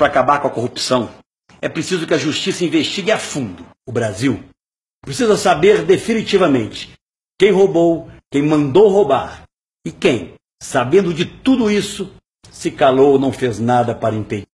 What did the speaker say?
para acabar com a corrupção. É preciso que a justiça investigue a fundo o Brasil. Precisa saber definitivamente quem roubou, quem mandou roubar e quem, sabendo de tudo isso, se calou ou não fez nada para impedir.